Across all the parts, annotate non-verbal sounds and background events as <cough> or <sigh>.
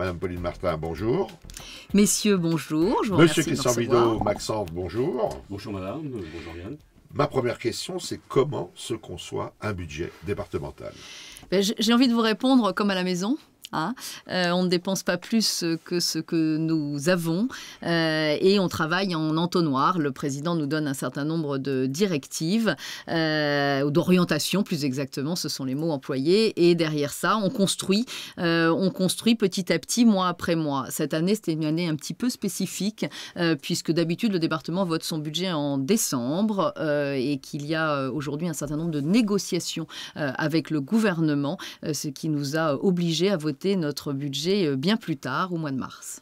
Madame Pauline Martin, bonjour. Messieurs, bonjour. Monsieur Christian Bido, Maxence, bonjour. Bonjour Madame, bonjour Yann. Ma première question, c'est comment se conçoit un budget départemental ben, J'ai envie de vous répondre comme à la maison, Hein. Euh, on ne dépense pas plus que ce que nous avons euh, et on travaille en entonnoir. Le président nous donne un certain nombre de directives euh, ou d'orientations, plus exactement, ce sont les mots employés. Et derrière ça, on construit, on construit petit à petit, mois après mois. Cette année, c'était une année un petit peu spécifique puisque d'habitude le département vote son budget en décembre et qu'il y a aujourd'hui un certain nombre de négociations avec le gouvernement, ce qui nous a obligés à voter notre budget euh, bien plus tard, au mois de mars.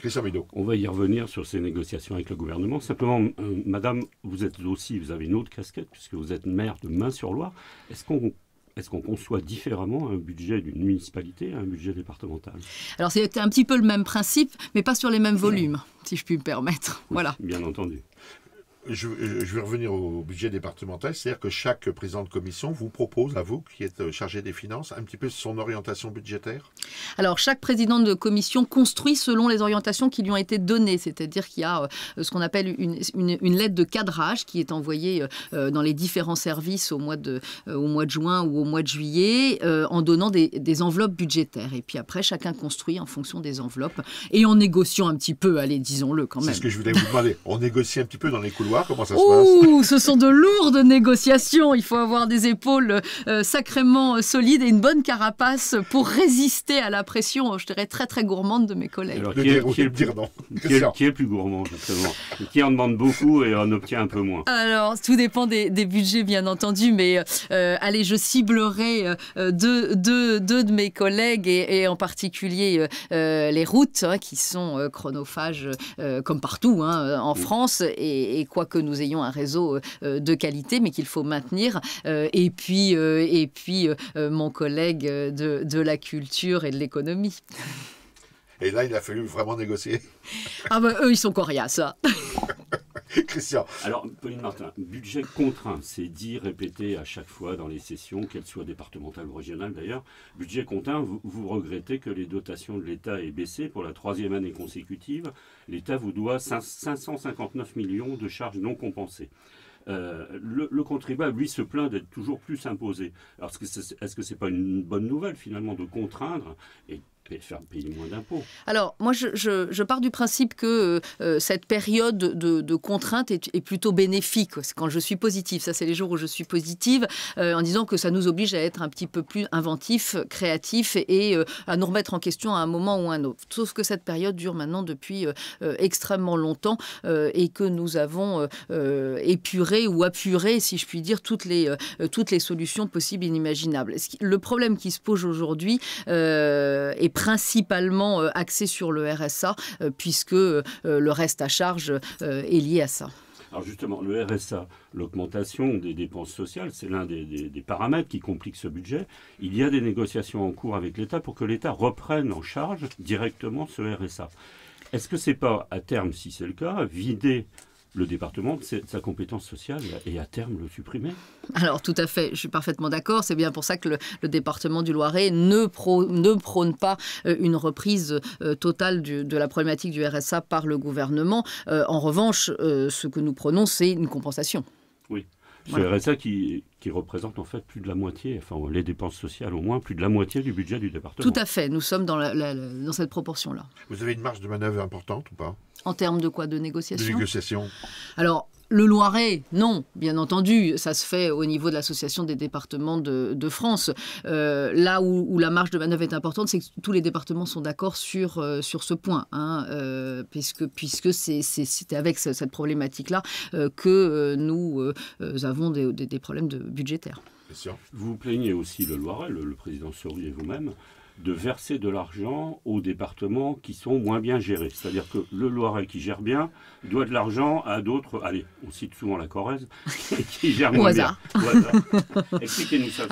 On va y revenir sur ces négociations avec le gouvernement. Simplement, euh, Madame, vous êtes aussi, vous avez une autre casquette puisque vous êtes maire de Main-sur-Loire. Est-ce qu'on est-ce qu'on conçoit différemment un budget d'une municipalité à un budget départemental Alors c'est un petit peu le même principe, mais pas sur les mêmes volumes, si je puis me permettre. voilà. Bien entendu je, vais revenir au budget départemental, c'est-à-dire que chaque président de commission vous propose, à vous qui êtes chargé des finances, un petit peu son orientation budgétaire Alors, chaque président de commission construit selon les orientations qui lui ont été données, c'est-à-dire qu'il y a euh, ce qu'on appelle une, une, lettre de cadrage qui est envoyée euh, euh, dans les différents services au mois de, au mois de juin ou au mois de juillet en donnant des, enveloppes budgétaires. Et puis après, chacun construit en fonction des enveloppes et en négociant un petit peu, allez, disons-le quand même. C'est ce que je voulais vous demander. On négocie un petit peu dans les couloirs Comment ça se passe ce sont de lourdes négociations. Il faut avoir des épaules euh, sacrément euh, solides et une bonne carapace pour résister à la pression, je dirais, très très gourmande de mes collègues. qui, est, le, plus gourmand, justement Qui en demande beaucoup et en obtient un peu moins Alors, tout dépend des, budgets, bien entendu, mais euh, allez, je ciblerai deux, de mes collègues et, en particulier les routes hein, qui sont chronophages comme partout hein, en France et, et quoi que nous ayons un réseau euh, euh, de qualité, mais qu'il faut maintenir. Euh, et puis, et puis mon collègue de, de la culture et de l'économie. Et là, il a fallu vraiment négocier. Ah ben, eux, ils sont coriaces. Hein. <laughs> <laughs> Christian. Alors, Pauline Martin, budget contraint, c'est dit, répété à chaque fois dans les sessions, qu'elles soient départementales ou régionales d'ailleurs. Budget contraint, vous, regrettez que les dotations de l'État aient baissé pour la troisième année consécutive. L'État vous doit 559 millions de charges non compensées. Euh, le, contribuable, lui, se plaint d'être toujours plus imposé. Alors, est-ce que ce n'est pas une bonne nouvelle, finalement, de contraindre et et faire payer moins d'impôts. Alors, moi, je, pars du principe que euh, euh, cette période de, contrainte est, plutôt bénéfique. Quand je suis positive, ça, c'est les jours où je suis positive, euh, en disant que ça nous oblige à être un petit peu plus inventifs, créatifs et, à nous remettre en question à un moment ou à un autre. Sauf que cette période dure maintenant depuis extrêmement longtemps et que nous avons épuré ou apuré, si je puis dire, toutes les, toutes les solutions possibles et inimaginables. Le problème qui se pose aujourd'hui est principalement euh, axé sur le RSA, euh, puisque euh, le reste à charge est lié à ça. Alors justement, le RSA, l'augmentation des dépenses sociales, c'est l'un des, paramètres qui complique ce budget. Il y a des négociations en cours avec l'État pour que l'État reprenne en charge directement ce RSA. Est-ce que c'est pas, à terme, si c'est le cas, vider le département de sa compétence sociale et à terme le supprimer. Alors tout à fait, je suis parfaitement d'accord. C'est bien pour ça que le, département du Loiret ne, ne prône pas euh, une reprise euh, totale de la problématique du RSA par le gouvernement. Euh, en revanche, ce que nous prenons, c'est une compensation. Oui. le RSA qui, représente en fait plus de la moitié, enfin les dépenses sociales au moins, plus de la moitié du budget du département. Tout à fait, nous sommes dans, dans cette proportion-là. Vous avez une marge de manœuvre importante ou pas en termes de quoi De négociation négociation. Alors, le Loiret, non, bien entendu, ça se fait au niveau de l'Association des départements de, France. Euh, là où, la marge de manœuvre est importante, c'est que tous les départements sont d'accord sur, euh, sur ce point, hein, euh, puisque, puisque c'est, c'est, avec cette problématique-là que nous, avons des, problèmes de budgétaires. Bien sûr. Vous plaignez aussi le Loiret, le, président Survie et vous-même de verser de l'argent aux départements qui sont moins bien gérés. C'est-à-dire que le Loiret qui gère bien doit de l'argent à d'autres, allez, on cite souvent la Corrèze, <laughs> qui gère moins bien. Expliquez-nous ça.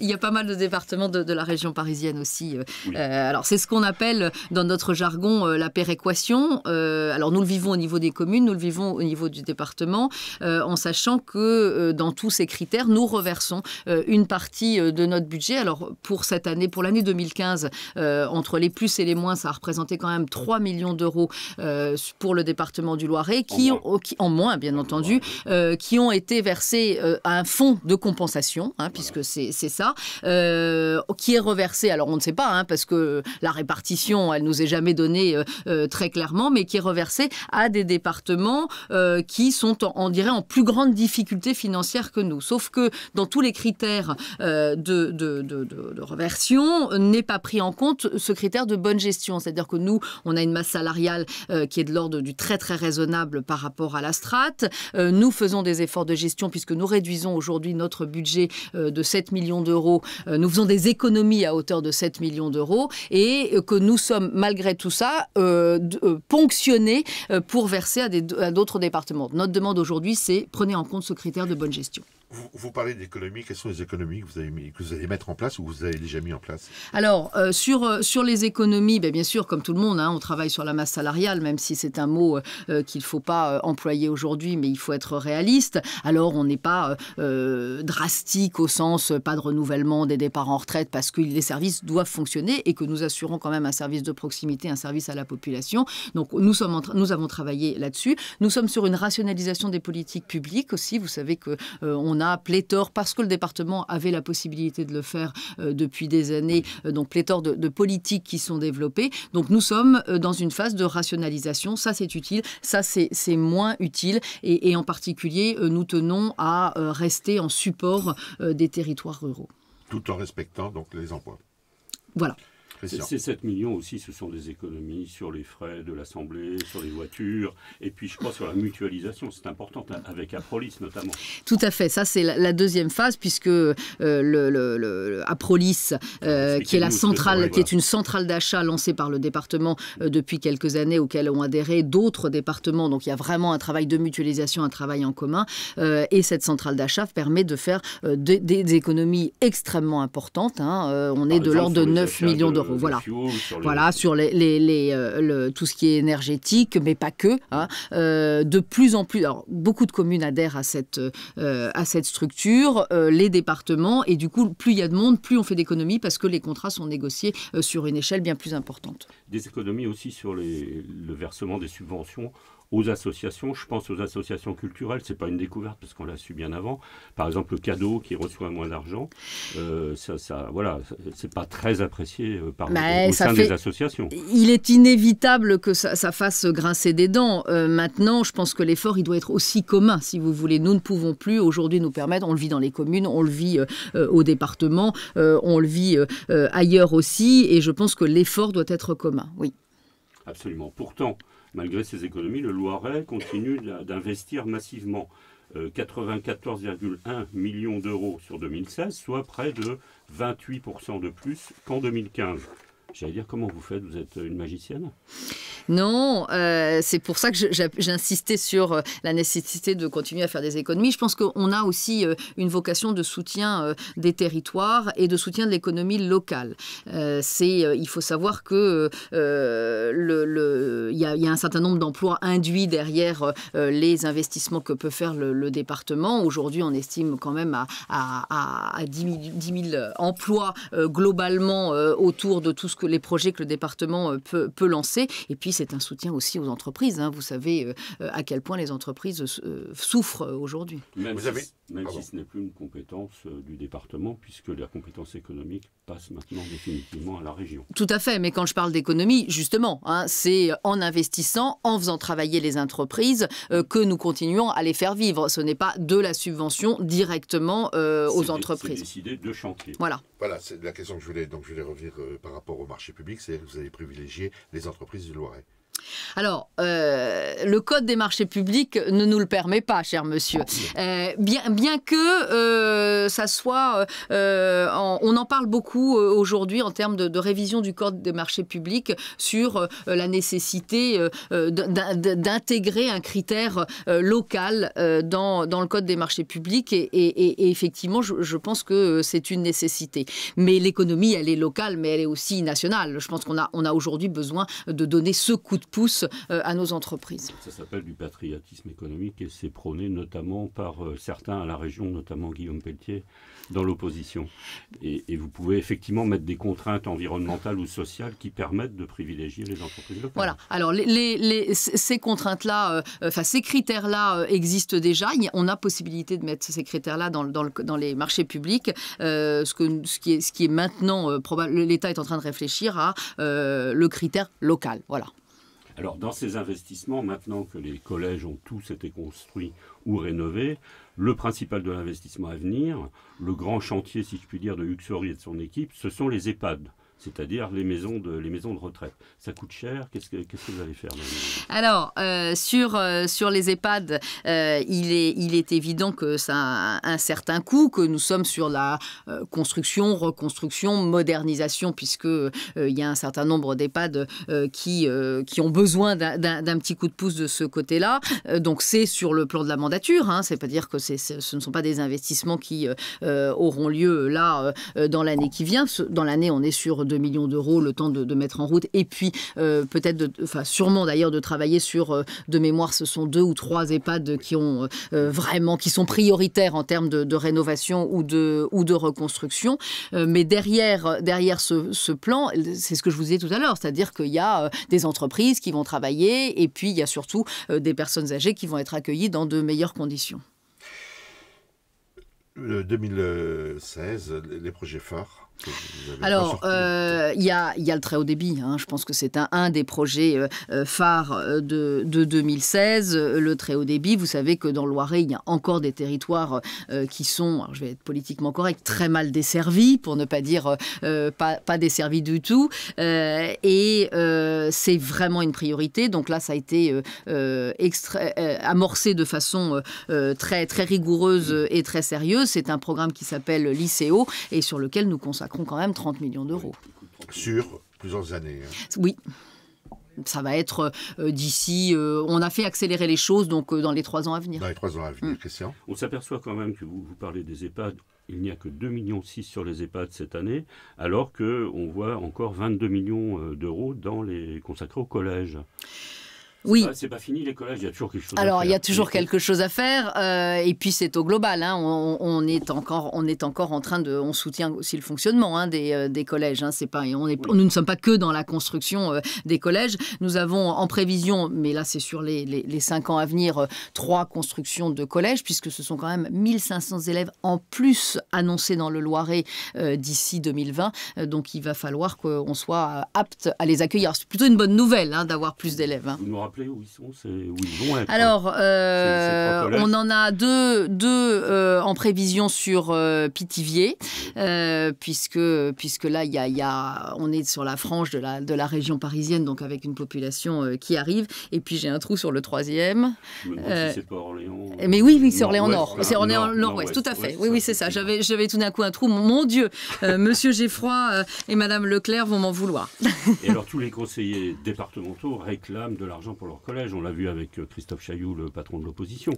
il y a pas mal de départements de, la région parisienne aussi. Euh, euh, alors, c'est ce qu'on appelle dans notre jargon euh, la péréquation. alors, nous le vivons au niveau des communes, nous le vivons au niveau du département, en sachant que dans tous ces critères, nous reversons une partie de notre budget. Alors, pour cette année, pour l'année 2015, euh, entre les plus et les moins, ça a représenté quand même 3 millions d'euros euh, pour le département du Loiret, qui, en ont, moins bien entendu, euh, qui ont été versés à un fonds de compensation, hein, puisque c'est ça, qui est reversé, alors on ne sait pas, hein, parce que la répartition, elle nous est jamais donnée très clairement, mais qui est reversé à des départements qui sont, on dirait, en plus grande difficulté financière que nous. Sauf que dans tous les critères de, reversion, n'est pas pris en compte ce critère de bonne gestion. C'est-à-dire que nous, on a une masse salariale euh, qui est de l'ordre du très très raisonnable par rapport à la strate. Euh, nous faisons des efforts de gestion puisque nous réduisons aujourd'hui notre budget euh, de 7 millions d'euros. nous faisons des économies à hauteur de 7 millions d'euros et que nous sommes malgré tout ça ponctionnés pour verser à d'autres départements. Notre demande aujourd'hui, c'est prenez en compte ce critère de bonne gestion. Vous, parlez d'économie, quelles sont les économies que vous, allez, vous mettre en place ou que vous avez déjà mis en place Alors, euh, sur, euh, sur les économies, ben, bien sûr, comme tout le monde, hein, on travaille sur la masse salariale, même si c'est un mot euh, qu'il ne faut pas employer aujourd'hui, mais il faut être réaliste. Alors, on n'est pas drastique au sens pas de renouvellement des départs en retraite parce que les services doivent fonctionner et que nous assurons quand même un service de proximité, un service à la population. Donc, nous, sommes en nous avons travaillé là-dessus. Nous sommes sur une rationalisation des politiques publiques aussi. Vous savez que on on a pléthore, parce que le département avait la possibilité de le faire euh, depuis des années, euh, donc pléthore de, politiques qui sont développées. Donc nous sommes euh, dans une phase de rationalisation, ça c'est utile, ça c'est moins utile, et, et en particulier nous tenons à rester en support des territoires ruraux. Tout en respectant donc les emplois. Voilà. Ces 7 millions aussi, ce sont des économies sur les frais de l'Assemblée, sur les voitures, et puis je crois sur la mutualisation, c'est important, hein, avec Aprolis notamment. Tout à fait, ça c'est la, deuxième phase, puisque euh, Aprolis, euh, ah, qui est une centrale d'achat lancée par le département euh, depuis quelques années, auquel ont adhéré d'autres départements, donc il y a vraiment un travail de mutualisation, un travail en commun, et cette centrale d'achat permet de faire des, économies extrêmement importantes. Hein, on est de l'ordre de 9 millions d'euros. Voilà, sur voilà sur les, euh, tout ce qui est énergétique, mais pas que. Hein. Euh, de plus en plus, alors beaucoup de communes adhèrent à cette, euh, à cette structure, les départements, et du coup, plus il y a de monde, plus on fait d'économies parce que les contrats sont négociés sur une échelle bien plus importante. Des économies aussi sur le versement des subventions aux associations. Je pense aux associations culturelles. C'est pas une découverte parce qu'on l'a su bien avant. Par exemple, le cadeau qui reçoit moins d'argent, euh, ça, voilà, c'est pas très apprécié euh, par bah, au sein des associations. Il est inévitable que ça, fasse grincer des dents. Euh, maintenant, je pense que l'effort il doit être aussi commun, si vous voulez. Nous ne pouvons plus aujourd'hui nous permettre. On le vit dans les communes, on le vit euh, au département, on le vit ailleurs aussi, et je pense que l'effort doit être commun. Oui. Absolument. Pourtant, Malgré ces économies, le Loiret continue d'investir massivement. 94,1 euh, millions d'euros sur 2016, soit près de 28% de plus qu'en 2015. J'allais dire, comment vous faites Vous êtes une magicienne non, euh, c'est pour ça que j'insistais sur euh, la nécessité de continuer à faire des économies. Je pense qu'on a aussi euh, une vocation de soutien des territoires et de soutien de l'économie locale. Euh, il faut savoir que le, le, y, a, un certain nombre d'emplois induits derrière les investissements que peut faire le, département. Aujourd'hui, on estime quand même à, à, à 10, 10 000 emplois globalement autour de tout ce que les projets que le département euh, peut, lancer. Et puis, c'est un soutien aussi aux entreprises. Hein. Vous savez euh, euh, à quel point les entreprises souffrent aujourd'hui. Même, Vous si, même si ce n'est plus une compétence du département, puisque la compétence économique passe maintenant définitivement à la région. Tout à fait, mais quand je parle d'économie, justement, hein, c'est en investissant, en faisant travailler les entreprises, que nous continuons à les faire vivre. Ce n'est pas de la subvention directement aux entreprises. C'est de chantier. Voilà. Voilà, c'est la question que je voulais. Donc, je voulais revenir par rapport au marché public, c'est que vous allez privilégier les entreprises du Loiret alors, euh, le Code des marchés publics ne nous le permet pas, cher monsieur. Ah, euh, bien, que euh, ça soit... on en parle beaucoup aujourd'hui en termes de, révision du Code des marchés publics sur la nécessité d'intégrer un critère local dans, le Code des marchés publics. Et, effectivement, je, pense que c'est une nécessité. Mais l'économie, elle est locale, mais elle est aussi nationale. Je pense qu'on a, a aujourd'hui besoin de donner ce coup de pousse euh, à nos entreprises. Ça s'appelle du patriotisme économique et c'est prôné notamment par euh, certains à la région, notamment Guillaume Pelletier, dans l'opposition. Et, vous pouvez effectivement mettre des contraintes environnementales ou sociales qui permettent de privilégier les entreprises locales. Voilà. Alors, les, ces contraintes-là, euh, enfin, ces critères-là existent déjà. On a possibilité de mettre ces critères-là dans, dans, les marchés publics. ce, que, ce, qui est, ce qui est maintenant, probable, l'État est en train de réfléchir à le critère local. Voilà. Alors, dans ces investissements, maintenant que les collèges ont tous été construits ou rénovés, le principal de l'investissement à venir, le grand chantier, si je puis dire, de Huxori et de son équipe, ce sont les EHPAD c'est-à-dire les maisons de les maisons de retraite. Ça coûte cher. Qu'est-ce que qu'est-ce que vous allez faire Alors euh, sur euh, sur les EHPAD, euh, il est il est évident que ça a un, certain coût, que nous sommes sur la construction, reconstruction, modernisation, puisque il y a un certain nombre d'EHPAD qui qui ont besoin d'un petit coup de pouce de ce côté-là. donc c'est sur le plan de la mandature. Hein. c'est pas dire que c'est ce ne sont pas des investissements qui auront lieu là dans l'année qui vient. Dans l'année, on est sur 2 millions d'euros, le temps de, mettre en route. Et puis, euh, peut-être, enfin, sûrement d'ailleurs, de travailler sur, euh, de mémoire, ce sont deux ou trois EHPAD qui ont euh, vraiment, qui sont prioritaires en termes de, rénovation ou de, ou de reconstruction. mais derrière, derrière ce, ce plan, c'est ce que je vous disais tout à l'heure, c'est-à-dire qu'il y a des entreprises qui vont travailler et puis il y a surtout des personnes âgées qui vont être accueillies dans de meilleures conditions. 2016, les projets phares alors, euh, il y, a, le très haut débit. Hein. Je pense que c'est un, des projets euh, euh, phares de, 2016, le très haut débit. Vous savez que dans le Loiret, il y a encore des territoires qui sont, je vais être politiquement correct, très mal desservis, pour ne pas dire pas, desservis du tout. et c'est vraiment une priorité. Donc là, ça a été amorcé de façon très, très rigoureuse mm. et très sérieuse. C'est un programme qui s'appelle Lycéo et sur lequel nous consacrons quand même 30 millions d'euros. Sur plusieurs années. Hein. Oui ça va être euh, d'ici. Euh, on a fait accélérer les choses, donc euh, dans les trois ans à venir. Dans les trois ans à venir, mm. Christian. On s'aperçoit quand même que vous, vous parlez des EHPAD. Il n'y a que 2,6 millions sur les EHPAD cette année, alors qu'on voit encore 22 millions d'euros dans les consacrés au collège. Oui. Ah, c'est pas, fini les collèges, il y a toujours quelque chose. Alors à faire. il y a toujours quelque chose à faire, euh, et puis c'est au global. Hein. on, est encore, on est encore en train de, on soutient aussi le fonctionnement hein, euh, des, collèges. Hein. c'est pas, on est, nous ne sommes pas que dans la construction euh, des collèges. Nous avons en prévision, mais là c'est sur les, cinq ans à venir, trois constructions de collèges, puisque ce sont quand même 1500 élèves en plus annoncés dans le Loiret d'ici 2020. donc il va falloir qu'on soit apte à les accueillir. C'est plutôt une bonne nouvelle d'avoir plus d'élèves Hein, alors, euh, on en a deux, deux euh, en prévision sur euh, Pithiviers, euh, puisque, puisque là, y y a, on est sur la frange de la, de la région parisienne, donc avec une population qui arrive. Et puis, j'ai un trou sur le troisième. Je c'est pas Orléans. Mais oui, oui, c'est Orléans-Nord. C'est Orléans-Nord-Ouest, tout à fait. oui, oui, c'est ça. J'avais, j'avais tout d'un coup un trou. Mon Dieu, Monsieur Geoffroy et Madame Leclerc vont m'en vouloir. et alors, tous les conseillers départementaux réclament de l'argent pour leur collège. On l'a vu avec euh, Christophe Chailloux, le patron de l'opposition,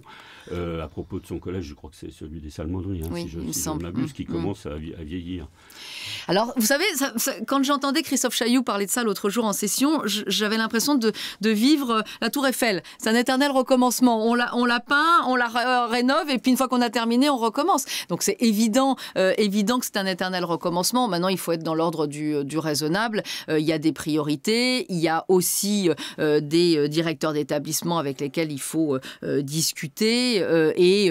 euh, à propos de son collège, je crois que c'est celui des Salmoneries, hein, si je ne m'abuse, qui mm, mm. commence à, vieillir. Alors, vous savez, quand j'entendais Christophe Chayou parler de ça l'autre jour en session, j'avais l'impression de, vivre euh, la Tour Eiffel. C'est un éternel recommencement. On la, on la peint, on la rénove, et puis une fois qu'on a terminé, on recommence. Donc c'est évident, évident que c'est un éternel recommencement. Maintenant, il faut être dans l'ordre du, raisonnable. il y a des priorités, il y a aussi des directeurs d'établissement avec lesquels il faut euh, euh, discuter euh, et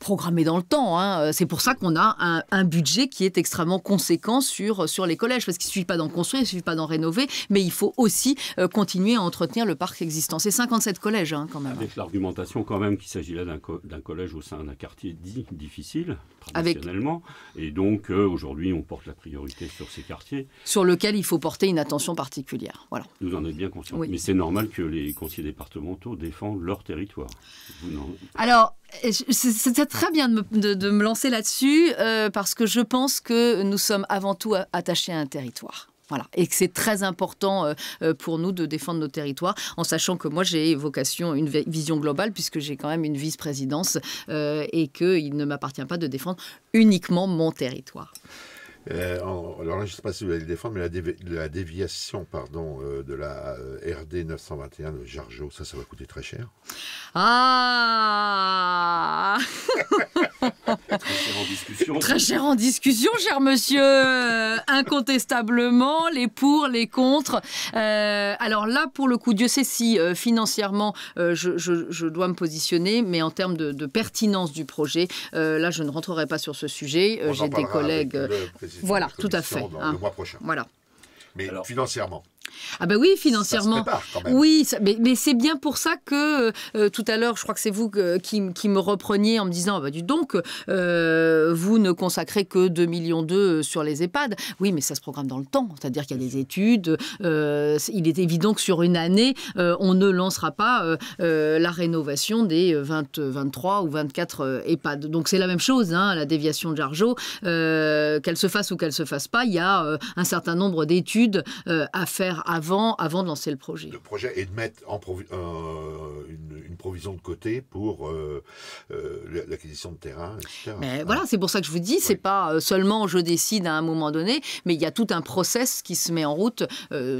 programmer dans le temps. Hein. C'est pour ça qu'on a un, budget qui est extrêmement conséquent sur, sur les collèges, parce qu'il ne suffit pas d'en construire, il ne suffit pas d'en rénover, mais il faut aussi continuer à entretenir le parc existant. C'est 57 collèges hein, quand même. Avec l'argumentation quand même qu'il s'agit là d'un collège au sein d'un quartier difficile, traditionnellement, et donc aujourd'hui on porte la priorité sur ces quartiers. Sur lequel il faut porter une attention particulière. Voilà. Nous en êtes bien conscient. Mais c'est normal que les les conseillers départementaux défendent leur territoire. Alors, c'était très bien de me, lancer là-dessus, euh, parce que je pense que nous sommes avant tout attachés à un territoire. Voilà. Et que c'est très important euh, euh, pour nous de défendre nos territoires, en sachant que moi j'ai vocation, une vision globale, puisque j'ai quand même une vice-présidence, et qu'il ne m'appartient pas de défendre uniquement mon territoire. Euh, alors là, je ne sais pas si vous allez le défendre, mais la, déviation pardon, euh, de la euh, RD 921 de Jargeau, ça, ça va coûter très cher. Ah Très cher en discussion. cher monsieur. Incontestablement, les pour, les contre. alors là, pour le coup, Dieu sait si financièrement, je, dois me positionner, mais en termes de, de pertinence du projet, là, je ne rentrerai pas sur ce sujet. J'ai des collègues... Voilà, tout à fait. Hein. Le mois prochain. Voilà. Mais financièrement. Ah ben oui, financièrement. Oui, mais, c'est bien pour ça que euh, tout à l'heure, je crois que c'est vous qui, me repreniez en me disant, ah bah du donc, euh, vous ne consacrez que 2 millions d'euros euh, sur les EHPAD. Oui, mais ça se programme dans le temps, c'est-à-dire qu'il y a des études. il est évident que sur une année, on ne lancera pas la rénovation des 23 ou 24 EHPAD. Donc c'est la même chose, hein, la déviation de Jargeau, qu'elle se fasse ou qu'elle se fasse pas, il y a un certain nombre d'études à faire avant, avant de lancer le projet. Le projet est de mettre euh, une, provision de côté pour euh, euh, l'acquisition de terrain, Mais voilà, c'est pour ça que je vous dis, c'est pas seulement je décide à un moment donné, mais il y a tout un process qui se met en route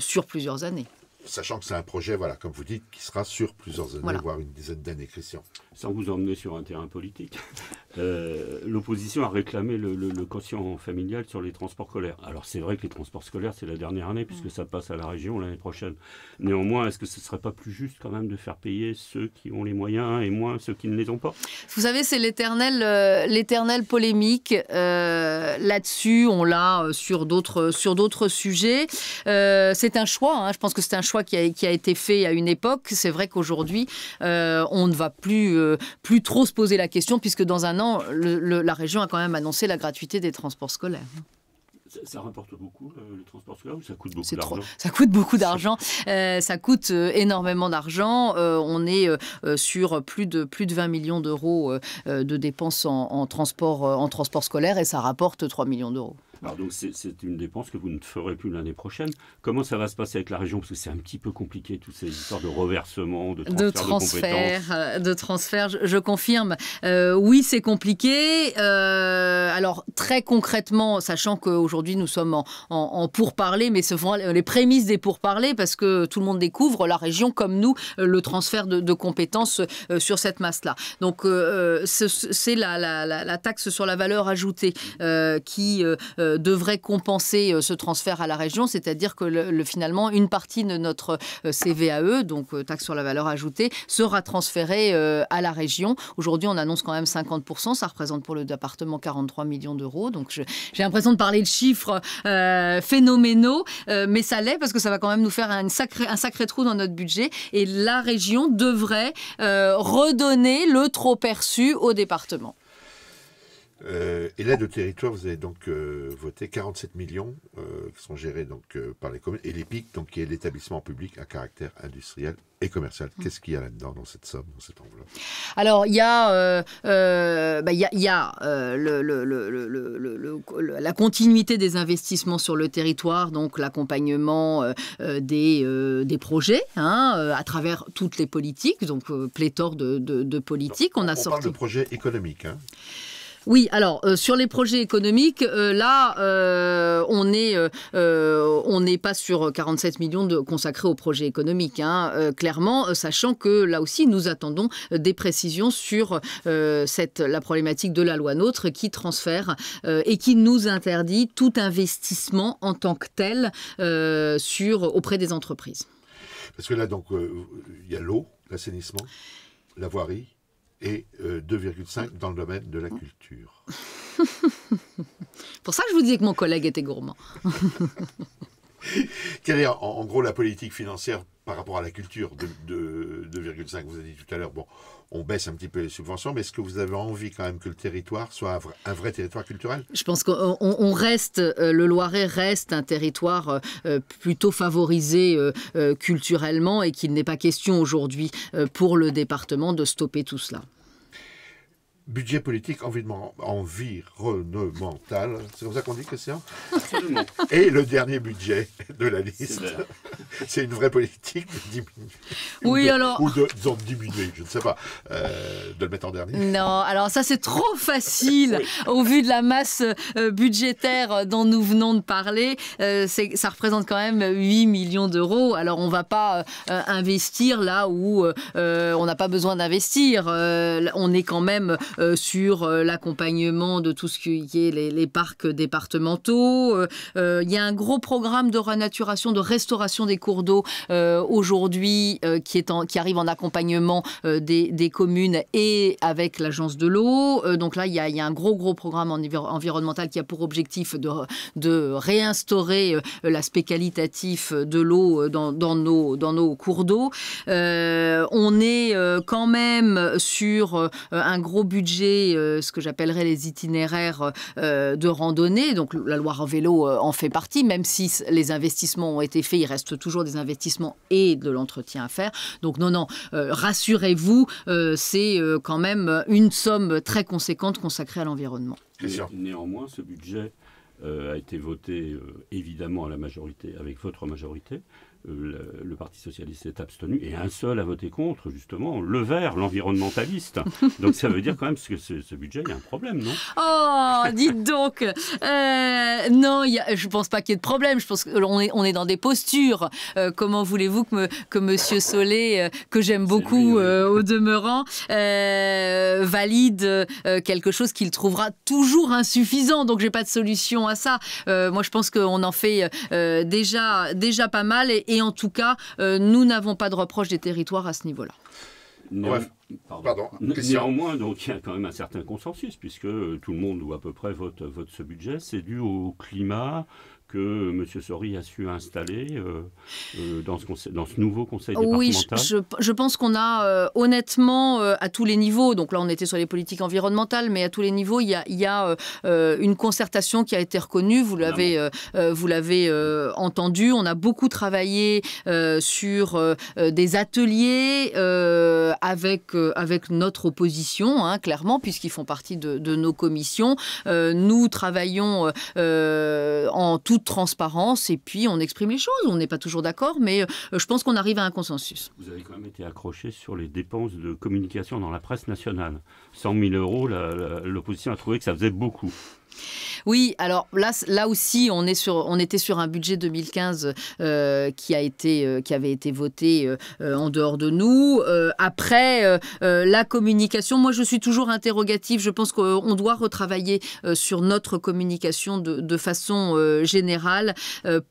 sur plusieurs années. Sachant que c'est un projet, voilà, comme vous dites, qui sera sur plusieurs années, voire une dizaine d'années, Christian. Sans vous emmener sur un terrain politique, <laughs> euh, l'opposition a réclamé le, quotient familial sur les transports scolaires. Alors c'est vrai que les transports scolaires, c'est la dernière année, puisque mm. ça passe à la région l'année prochaine. Néanmoins, est-ce que ce ne serait pas plus juste quand même de faire payer ceux qui ont les moyens et moins ceux qui ne les ont pas Vous savez, c'est euh, l'éternelle polémique euh, là-dessus. On l'a sur d'autres sur d'autres sujets. c'est un choix. Hein. Je pense que c'est un choix choix qui a, a été fait à une époque. C'est vrai qu'aujourd'hui, euh, on ne va plus, euh, plus trop se poser la question, puisque dans un an, la région a quand même annoncé la gratuité des transports scolaires. Ça, rapporte beaucoup euh, le, transport scolaire ou ça coûte beaucoup d'argent Ça coûte beaucoup d'argent. ça coûte énormément d'argent. on est sur plus de, plus de 20 millions d'euros de dépenses en, en, transport, en transport scolaire et ça rapporte 3 millions d'euros. Alors donc c'est une dépense que vous ne ferez plus l'année prochaine. Comment ça va se passer avec la région Parce que c'est un petit peu compliqué, toutes ces histoires de reversement, de transfert de, transfert, compétences. Euh, de transfert, je, confirme. Euh, oui, c'est compliqué. Euh, alors très concrètement, sachant qu'aujourd'hui nous sommes en, en, pourparlers, mais ce sont les prémices des pourparlers parce que tout le monde découvre, la région comme nous, le transfert de, compétences sur cette masse-là. Donc c'est la, la, taxe sur la valeur ajoutée qui euh, devrait compenser euh, ce transfert à la région, c'est-à-dire que finalement, une partie de notre euh, CVAE, donc taxe sur la valeur ajoutée, sera transférée à la région. Aujourd'hui, on annonce quand même 50%, ça représente pour le département 43 millions d'euros, donc j'ai l'impression de parler de chiffres phénoménaux, mais ça l'est parce que ça va quand même nous faire un sacré, un sacré trou dans notre budget, et la région devrait redonner le trop perçu au département. Euh, et l'aide au territoire, vous avez donc euh, voté 47 millions euh, qui sont gérés donc, par les communes. Et l'EPIC, donc, qui est l'établissement public à caractère industriel et commercial. Mmh. Qu'est-ce qu'il y a là-dedans, dans cette somme, dans cette enveloppe Alors, il y a, la continuité des investissements sur le territoire, donc l'accompagnement des, projets hein, à travers toutes les politiques, donc pléthore de, politiques. on, on parle de projets économiques. Hein. Oui, alors euh, sur les projets économiques, euh, là, euh, on n'est pas sur 47 millions de consacrés aux projets économiques, hein, clairement, sachant que là aussi, nous attendons des précisions sur la problématique de la loi NOTRe qui transfère et qui nous interdit tout investissement en tant que tel sur auprès des entreprises. Parce que là, donc, il y a l'eau, l'assainissement, la voirie et 2,5 euh, dans le domaine de la culture. <laughs> pour ça je vous disais que mon collègue était gourmand. Quelle <laughs> est en gros la politique financière par rapport à la culture de, 2,5, vous avez dit tout à l'heure, bon, on baisse un petit peu les subventions, mais est-ce que vous avez envie quand même que le territoire soit un vrai, territoire culturel Je pense qu'on reste, euh, le Loiret reste un territoire euh, euh, plutôt favorisé culturellement et qu'il n'est pas question aujourd'hui pour le département de stopper tout cela budget politique environnemental, c'est comme ça qu'on dit, que c'est. Et le dernier budget de la liste, <laughs> c'est une vraie politique de diminuer. Oui, ou alors. Ou de, diminuer, je ne sais pas, euh, de le mettre en dernier. Non, alors ça c'est trop facile au vu de la masse euh, budgétaire dont nous venons de parler. Euh, ça représente quand même 8 millions d'euros. Alors on ne va pas euh, investir là où on n'a pas besoin d'investir. on est quand même euh, sur euh, l'accompagnement de tout ce qui est les, les parcs départementaux. Euh, il y a un gros programme de renaturation, de restauration des cours d'eau aujourd'hui qui, est qui arrive en accompagnement des, communes et avec l'agence de l'eau. donc là, il y, a, un gros, gros programme environnemental qui a pour objectif de, de réinstaurer l'aspect qualitatif de l'eau dans, nos, dans nos cours d'eau. on est quand même sur un gros budget euh, ce que j'appellerais les itinéraires euh, de randonnée. Donc la Loire en vélo euh, en fait partie, même si les investissements ont été faits, il reste toujours des investissements et de l'entretien à faire. Donc non, non, rassurez-vous, c'est quand même une somme très conséquente consacrée à l'environnement. Néanmoins, ce budget a été voté évidemment à la majorité, avec votre majorité le, Parti socialiste s'est abstenu et un seul a voté contre, justement, le vert, l'environnementaliste. <laughs> Donc ça veut dire quand même que ce, budget, il y a un problème, non Oh, dites donc euh, Non, je ne pense pas qu'il y ait de problème. Je pense qu'on est, on est dans des postures. Euh, comment voulez-vous que, me, que Monsieur Solé, euh, que j'aime beaucoup au demeurant, valide quelque chose qu'il trouvera toujours insuffisant Donc j'ai pas de solution à ça. moi, je pense qu'on en fait déjà, déjà pas mal. Et, et en tout cas, euh, nous n'avons pas de reproche des territoires à ce niveau-là. Bref, pardon. Néanmoins, donc, il y a quand même un certain consensus, puisque euh, tout le monde, ou à peu près, vote ce budget. C'est dû au climat que M. Sori a su installer euh, euh, dans, ce conseil, dans, ce nouveau conseil départemental Oui, je, pense qu'on a euh, honnêtement à tous les niveaux, donc là on était sur les politiques environnementales, mais à tous les niveaux, il y a, une concertation qui a été reconnue, vous l'avez, entendu, on a beaucoup travaillé sur des ateliers avec, notre opposition, hein, clairement, puisqu'ils font partie de, nos commissions. nous travaillons en toute transparence et puis on exprime les choses. On n'est pas toujours d'accord, mais euh, euh, je pense qu'on arrive à un consensus. Vous avez quand même été accroché sur les dépenses de communication dans la presse nationale. 100 000 euros, l'opposition a trouvé que ça faisait beaucoup. Oui, alors là, là aussi, on, est sur, on était sur un budget 2015 euh, qui, a été, euh, qui avait été voté euh, en dehors de nous. après, la communication, moi je suis toujours interrogative. Je pense qu'on doit retravailler sur notre communication de, façon générale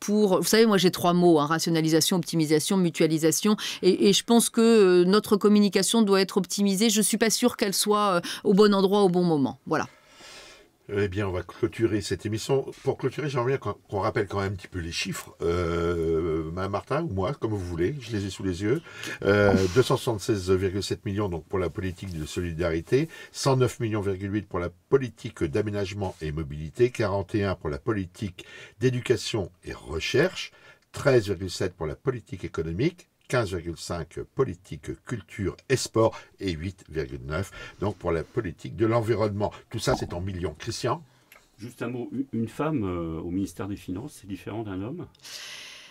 pour... Vous savez, moi j'ai trois mots, hein, rationalisation, optimisation, mutualisation. Et, et, je pense que notre communication doit être optimisée. Je ne suis pas sûre qu'elle soit au bon endroit au bon moment. Voilà. Eh bien, on va clôturer cette émission. Pour clôturer, j'aimerais bien qu'on rappelle quand même un petit peu les chiffres. Euh, Martin ou moi, comme vous voulez, je les ai sous les yeux. 276,7 euh, millions donc pour la politique de solidarité, 109,8 millions pour la politique d'aménagement et mobilité, 41 pour la politique d'éducation et recherche, 13,7 pour la politique économique, 15,5 politique culture et sport et 8,9 donc pour la politique de l'environnement. Tout ça, c'est en millions. Christian Juste un mot, une femme euh, au ministère des Finances, c'est différent d'un homme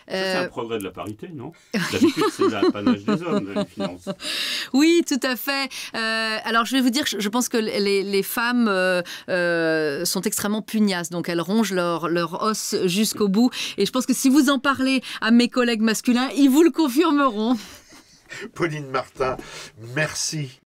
c'est un euh, progrès de la parité, non c'est l'apanage des hommes, les finances. <laughs> Oui, tout à fait. Euh, alors, je vais vous dire, je pense que les, femmes euh, sont extrêmement pugnaces, donc elles rongent leur, leur os jusqu'au bout. Et je pense que si vous en parlez à mes collègues masculins, ils vous le confirmeront. <laughs> Pauline Martin, merci